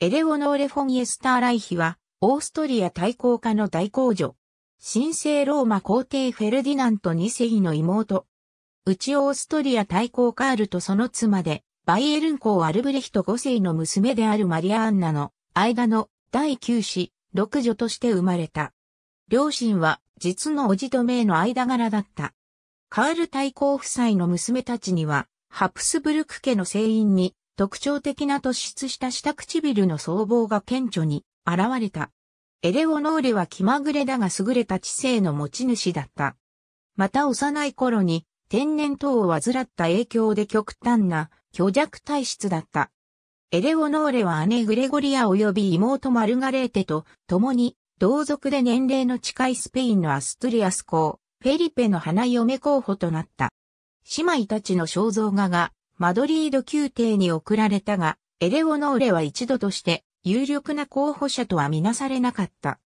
エレオノーレ・フォン・エスター・ライヒは、オーストリア大公家の大公女。神聖ローマ皇帝フェルディナント2世の妹。内オーストリア大公カールとその妻で、バイエルン公アルブレヒト5世の娘であるマリア・アンナの間の第9子、6女として生まれた。両親は実のおじとめの間柄だった。カール大公夫妻の娘たちには、ハプスブルク家の聖員に特徴的な突出した下唇の僧帽が顕著に現れた。エレオノーレは気まぐれだが優れた知性の持ち主だった。また幼い頃に天然痘を患った影響で極端な虚弱体質だった。エレオノーレは姉グレゴリア及び妹マルガレーテと共に同族で年齢の近いスペインのアストリアス公、フェリペの花嫁候補となった。姉妹たちの肖像画がマドリード宮廷に送られたが、エレオノーレは一度として有力な候補者とはみなされなかった。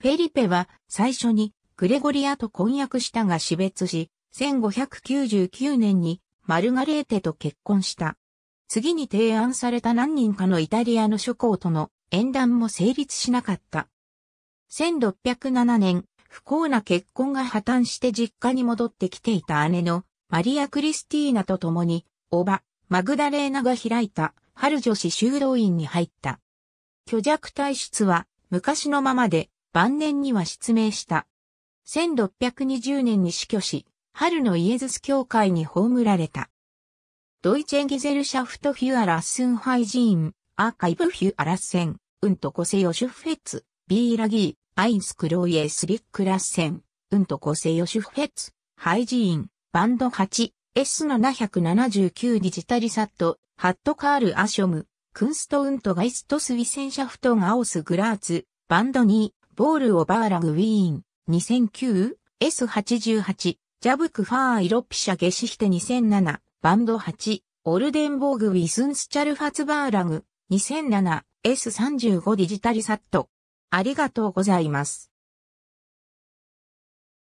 フェリペは最初にグレゴリアと婚約したが死別し、1599年にマルガレーテと結婚した。次に提案された何人かのイタリアの諸侯との縁談も成立しなかった。1607年、不幸な結婚が破綻して実家に戻ってきていた姉のマリア・クリスティーナと共におば、マグダレーナが開いた春女子修道院に入った。虚弱体質は昔のままで晩年には失明した。1620年に死去し、春のイエズス教会に葬られた。ドイチェンギゼルシャフトフュアラッスンハイジーン、アーカイブフュアラッセン、うんとこせよシュフェッツ、ビーラギー、アインスクロイエスリックラッセン、うんとこせよシュフェッツ、ハイジーン、バンド8、S779 ディジタリサット、ハットカール・アショム、クンスト・ウント・ガイスト・スウィセンシャフト・ガオス・グラーツ、バンドニー、ボール・オバーラグ・ウィーン、2009、S88、ジャブク・ファー・イロピシャ・ゲシヒテ2007、バンド8、オルデンボーグ・ウィスンス・チャルファツ・バーラグ、2007、S35 ディジタリサット。ありがとうございます。